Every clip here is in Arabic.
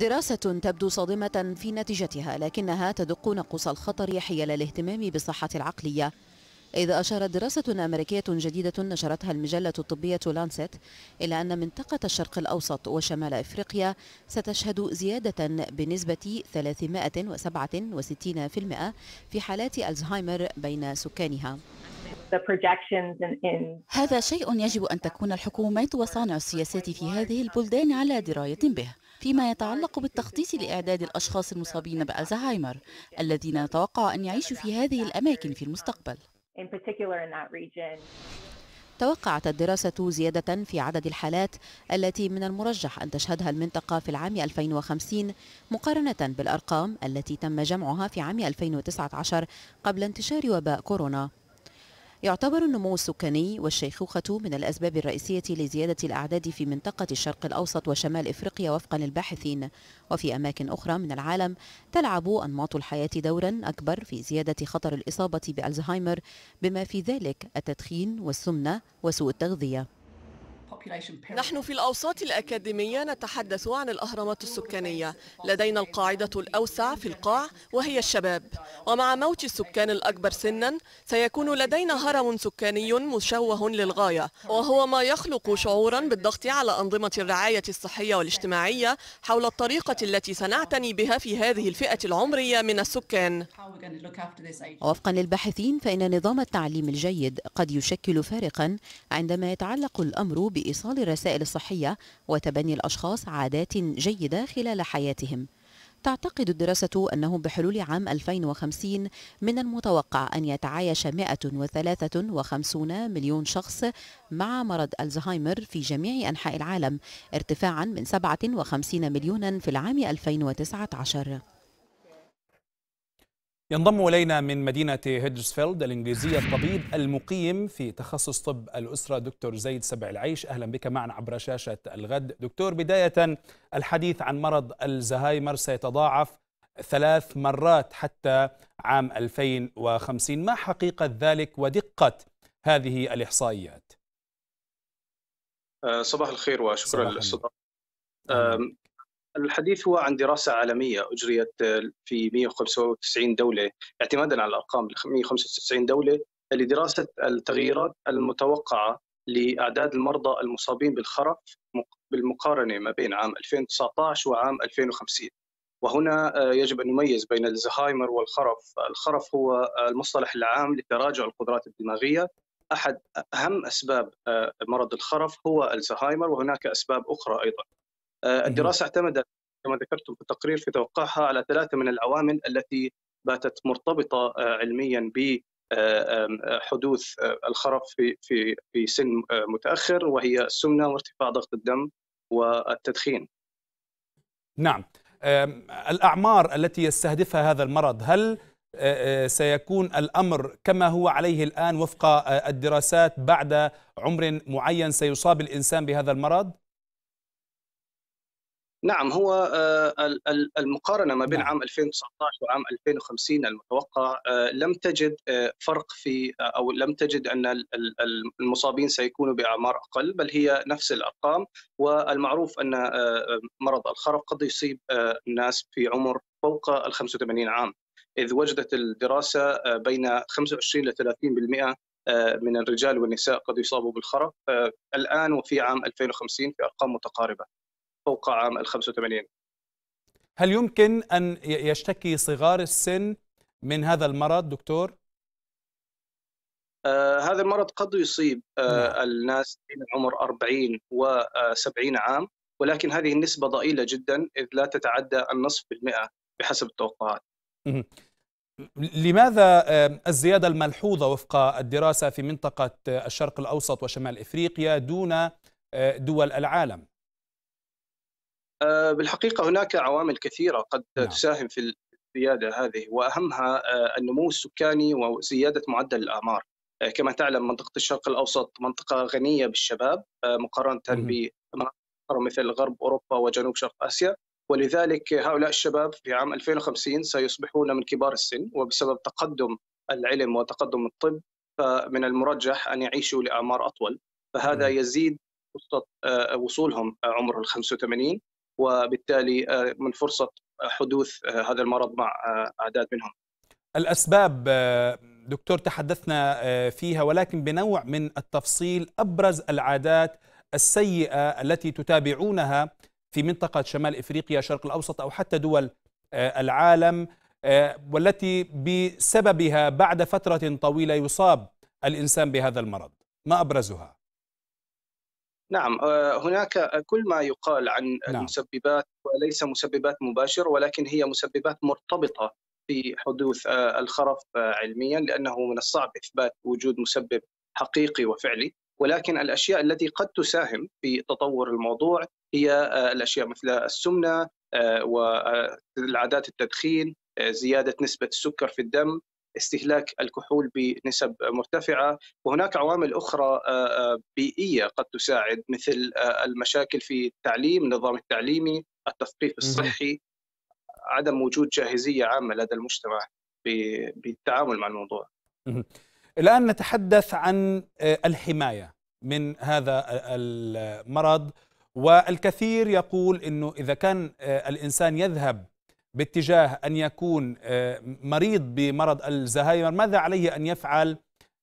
دراسة تبدو صادمة في نتيجتها لكنها تدق نقص الخطر حيال الاهتمام بالصحة العقلية إذ أشارت دراسة أمريكية جديدة نشرتها المجلة الطبية لانسيت إلى أن منطقة الشرق الأوسط وشمال إفريقيا ستشهد زيادة بنسبة 367% في حالات ألزهايمر بين سكانها هذا شيء يجب أن تكون الحكومات وصانع السياسات في هذه البلدان على دراية به فيما يتعلق بالتخطيط لإعداد الأشخاص المصابين بألزهايمر الذين نتوقع أن يعيشوا في هذه الأماكن في المستقبل توقعت الدراسة زيادة في عدد الحالات التي من المرجح أن تشهدها المنطقة في العام 2050 مقارنة بالأرقام التي تم جمعها في عام 2019 قبل انتشار وباء كورونا يعتبر النمو السكاني والشيخوخة من الأسباب الرئيسية لزيادة الأعداد في منطقة الشرق الأوسط وشمال إفريقيا وفقا للباحثين وفي أماكن أخرى من العالم تلعب أنماط الحياة دورا أكبر في زيادة خطر الإصابة بألزهايمر بما في ذلك التدخين والسمنة وسوء التغذية نحن في الأوساط الأكاديمية نتحدث عن الأهرامات السكانية لدينا القاعدة الأوسع في القاع وهي الشباب ومع موت السكان الأكبر سنا سيكون لدينا هرم سكاني مشوه للغاية وهو ما يخلق شعورا بالضغط على أنظمة الرعاية الصحية والاجتماعية حول الطريقة التي سنعتني بها في هذه الفئة العمرية من السكان وفقا للباحثين فإن نظام التعليم الجيد قد يشكل فارقا عندما يتعلق الأمر بإ إيصال الرسائل الصحية وتبني الأشخاص عادات جيدة خلال حياتهم تعتقد الدراسة أنه بحلول عام 2050 من المتوقع أن يتعايش 153 مليون شخص مع مرض ألزهايمر في جميع أنحاء العالم ارتفاعا من 57 مليونا في العام 2019 ينضم إلينا من مدينة هيدرسفيلد الإنجليزية الطبيب المقيم في تخصص طب الأسرة دكتور زيد سبع العيش أهلا بك معنا عبر شاشة الغد دكتور بداية الحديث عن مرض الزهايمر سيتضاعف ثلاث مرات حتى عام 2050 ما حقيقة ذلك ودقة هذه الإحصائيات؟ آه، صباح الخير وشكرا للاستضافة الحديث هو عن دراسة عالمية أجريت آه، في 195 دولة اعتمادا على الأرقام 195 دولة لدراسة التغييرات المتوقعة لأعداد المرضى المصابين بالخرف بالمقارنة ما بين عام 2019 وعام 2050 وهنا آه، يجب أن نميز بين الزهايمر والخرف الخرف هو المصطلح العام لتراجع القدرات الدماغية أحد أهم أسباب آه، مرض الخرف هو الزهايمر وهناك أسباب أخرى أيضا آه، الدراسه اعتمدت كما ذكرتم في التقرير في توقعها على ثلاثه من العوامل التي باتت مرتبطه آه، علميا ب آه، حدوث الخرف في في في سن متاخر وهي السمنه وارتفاع ضغط الدم والتدخين. نعم الاعمار التي يستهدفها هذا المرض هل سيكون الامر كما هو عليه الان وفق الدراسات بعد عمر معين سيصاب الانسان بهذا المرض؟ نعم هو آه، المقارنه ما بين نعم. عام 2019 وعام 2050 المتوقع آه، لم تجد آه، فرق في او لم تجد ان المصابين سيكونوا باعمار اقل بل هي نفس الارقام والمعروف ان مرض الخرف قد يصيب الناس في عمر فوق ال 85 عام اذ وجدت الدراسه بين 25 ل 30% من الرجال والنساء قد يصابوا بالخرف الان وفي عام 2050 في ارقام متقاربه فوق عام ال 85 هل يمكن أن يشتكي صغار السن من هذا المرض دكتور؟ آه هذا المرض قد يصيب آه نعم. الناس بين عمر 40 و70 آه، عام ولكن هذه النسبة ضئيلة جدا إذ لا تتعدى النصف بالمئة بحسب التوقعات لماذا آه، الزيادة الملحوظة وفق الدراسة في منطقة الشرق الأوسط وشمال إفريقيا دون آه، دول العالم؟ آه، بالحقيقه هناك عوامل كثيره قد نعم. تساهم في الزياده هذه واهمها آه، النمو السكاني وزياده معدل الاعمار آه، كما تعلم منطقه الشرق الاوسط منطقه غنيه بالشباب مقارنه بمناطق مثل غرب اوروبا وجنوب شرق اسيا ولذلك هؤلاء الشباب في عام 2050 سيصبحون من كبار السن وبسبب تقدم العلم وتقدم الطب فمن المرجح ان يعيشوا لاعمار اطول فهذا يزيد وصولهم عمر ال 85 وبالتالي آه، من فرصه آه، حدوث آه، هذا المرض مع اعداد منهم. الاسباب دكتور تحدثنا فيها ولكن بنوع من التفصيل ابرز العادات السيئه التي تتابعونها في منطقه شمال افريقيا الشرق الاوسط او حتى دول العالم والتي بسببها بعد فتره طويله يصاب الانسان بهذا المرض ما ابرزها نعم آه، هناك كل ما يقال عن نعم. المسببات وليس مسببات مباشرة ولكن هي مسببات مرتبطة في حدوث آه، الخرف آه، علميا لأنه من الصعب إثبات وجود مسبب حقيقي وفعلي ولكن الأشياء التي قد تساهم في تطور الموضوع هي الأشياء مثل السمنة والعادات التدخين زيادة نسبة السكر في الدم استهلاك الكحول بنسب مرتفعه وهناك عوامل اخرى آه، آه، بيئيه قد تساعد مثل آه، المشاكل في التعليم النظام التعليمي التثقيف الصحي عدم وجود جاهزيه عامه لدى المجتمع بالتعامل مع الموضوع الان نتحدث عن الحمايه من هذا المرض والكثير يقول انه اذا كان الانسان يذهب باتجاه أن يكون آه، مريض بمرض الزهايمر ماذا عليه أن يفعل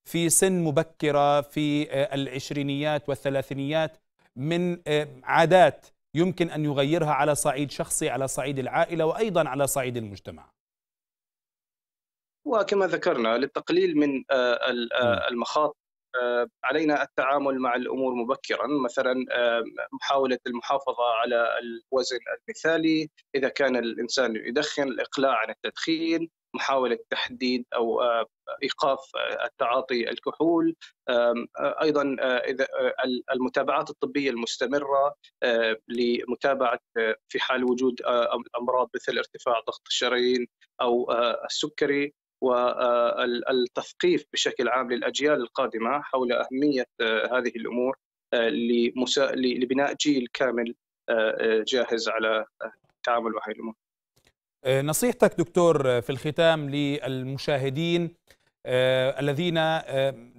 في سن مبكرة في آه، العشرينيات والثلاثينيات من آه، عادات يمكن أن يغيرها على صعيد شخصي على صعيد العائلة وأيضا على صعيد المجتمع وكما ذكرنا للتقليل من نعم. المخاطر آه، علينا التعامل مع الامور مبكرا مثلا آه، محاوله المحافظه على الوزن المثالي اذا كان الانسان يدخن الاقلاع عن التدخين محاوله تحديد او آه، ايقاف التعاطي الكحول ايضا اذا المتابعات الطبيه المستمره لمتابعه في حال وجود امراض مثل ارتفاع ضغط الشرايين او السكري والتثقيف بشكل عام للاجيال القادمه حول اهميه آه، هذه الامور آه، لبناء جيل كامل آه، جاهز على التعامل مع هذه الامور. نصيحتك دكتور في الختام للمشاهدين الذين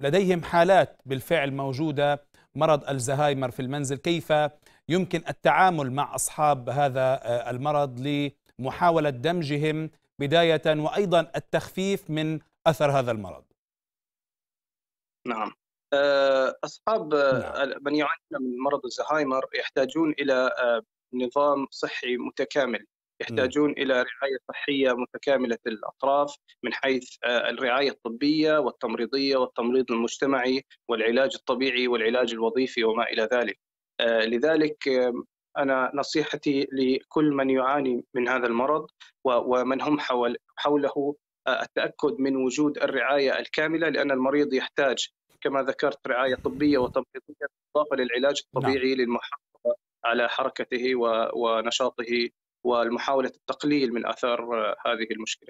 لديهم حالات بالفعل موجوده مرض الزهايمر في المنزل كيف يمكن التعامل مع اصحاب هذا المرض لمحاوله دمجهم بداية وأيضا التخفيف من أثر هذا المرض نعم آه، أصحاب نعم. آه، من يعانون من مرض الزهايمر يحتاجون إلى آه، نظام صحي متكامل يحتاجون الى رعايه صحيه متكامله الاطراف من حيث الرعايه الطبيه والتمريضيه والتمريض المجتمعي والعلاج الطبيعي والعلاج الوظيفي وما الى ذلك لذلك انا نصيحتي لكل من يعاني من هذا المرض ومن هم حول حوله آه، التاكد من وجود الرعايه الكامله لان المريض يحتاج كما ذكرت رعايه طبيه وتمريضيه بالاضافه للعلاج الطبيعي نعم. للمحافظه على حركته ونشاطه والمحاوله التقليل من اثار آه، هذه المشكله.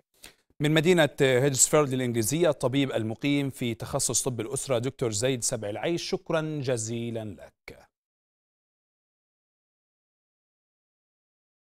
من مدينة هيدزفيلد الإنجليزية الطبيب المقيم في تخصص طب الأسرة دكتور زيد سبع العيش شكرا جزيلا لك